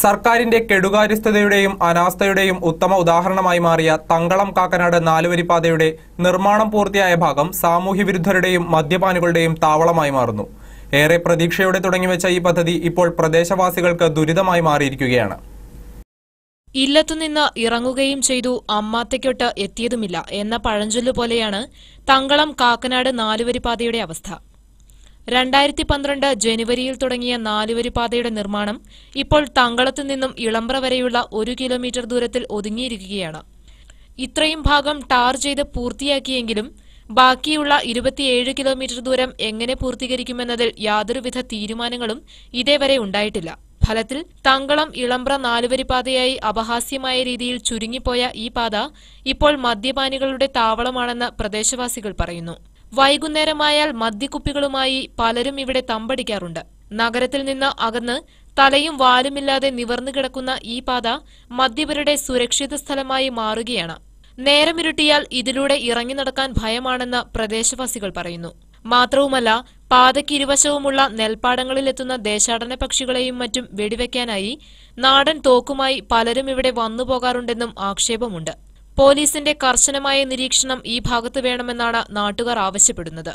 സർക്കാരിന്റെ കെടുകാര്യസ്ഥതയുടെയും അനാസ്ഥയുടെയും ഉത്തമ ഉദാഹരണമായി മാറിയ തങ്കളം കാക്കനാട് നാലുവരിപ്പാതയുടെ നിർമ്മാണം പൂർത്തിയായ ഭാഗം സാമൂഹ്യവിരുദ്ധരുടെയും മദ്യപാനികളുടെയും താവളമായി മാറുന്നു ഏറെ പ്രതീക്ഷയോടെ തുടങ്ങിവെച്ച ഈ പദ്ധതി ഇപ്പോൾ പ്രദേശവാസികൾക്ക് ദുരിതമായി മാറിയിരിക്കുകയാണ് ഇല്ലത്തുനിന്ന് ഇറങ്ങുകയും ചെയ്തു അമ്മാത്തയ്ക്കൊട്ട് എത്തിയതുമില്ല എന്ന പഴഞ്ചൊല്ലു പോലെയാണ് തങ്കളം കാക്കനാട് നാലുവരിപ്പാതയുടെ അവസ്ഥ രണ്ടായിരത്തി പന്ത്രണ്ട് ജനുവരിയിൽ തുടങ്ങിയ നാലുവരി പാതയുടെ നിർമ്മാണം ഇപ്പോൾ തങ്കളത്തു നിന്നും ഇളംബ്ര വരെയുള്ള ഒരു കിലോമീറ്റർ ദൂരത്തിൽ ഒതുങ്ങിയിരിക്കുകയാണ് ഇത്രയും ഭാഗം ടാർ ചെയ്ത് പൂർത്തിയാക്കിയെങ്കിലും ബാക്കിയുള്ള ഇരുപത്തിയേഴ് കിലോമീറ്റർ ദൂരം എങ്ങനെ പൂർത്തീകരിക്കുമെന്നതിൽ യാതൊരുവിധ തീരുമാനങ്ങളും ഇതേവരെ ഉണ്ടായിട്ടില്ല ഫലത്തിൽ തങ്കളം ഇളംബ്ര നാലുവരി പാതയായി അപഹാസ്യമായ രീതിയിൽ ചുരുങ്ങിപ്പോയ ഈ പാത ഇപ്പോൾ മദ്യപാനികളുടെ താവളമാണെന്ന് പ്രദേശവാസികൾ പറയുന്നു വൈകുന്നേരമായാൽ മദ്യക്കുപ്പികളുമായി പലരും ഇവിടെ തമ്പടിക്കാറുണ്ട് നഗരത്തിൽ നിന്ന് അകന്ന് തലയും വാലുമില്ലാതെ നിവർന്നു കിടക്കുന്ന ഈ പാത മദ്യപരുടെ സുരക്ഷിത സ്ഥലമായി മാറുകയാണ് നേരമിരുട്ടിയാൽ ഇതിലൂടെ ഇറങ്ങി നടക്കാൻ ഭയമാണെന്ന് പ്രദേശവാസികൾ പറയുന്നു മാത്രവുമല്ല പാതയ്ക്കിരുവശവുമുള്ള നെൽപ്പാടങ്ങളിലെത്തുന്ന ദേശാടന പക്ഷികളെയും മറ്റും വെടിവെക്കാനായി നാടൻ തോക്കുമായി പലരും ഇവിടെ വന്നുപോകാറുണ്ടെന്നും ആക്ഷേപമുണ്ട് പോലീസിന്റെ കർശനമായ നിരീക്ഷണം ഈ ഭാഗത്ത് വേണമെന്നാണ് നാട്ടുകാർ ആവശ്യപ്പെടുന്നത്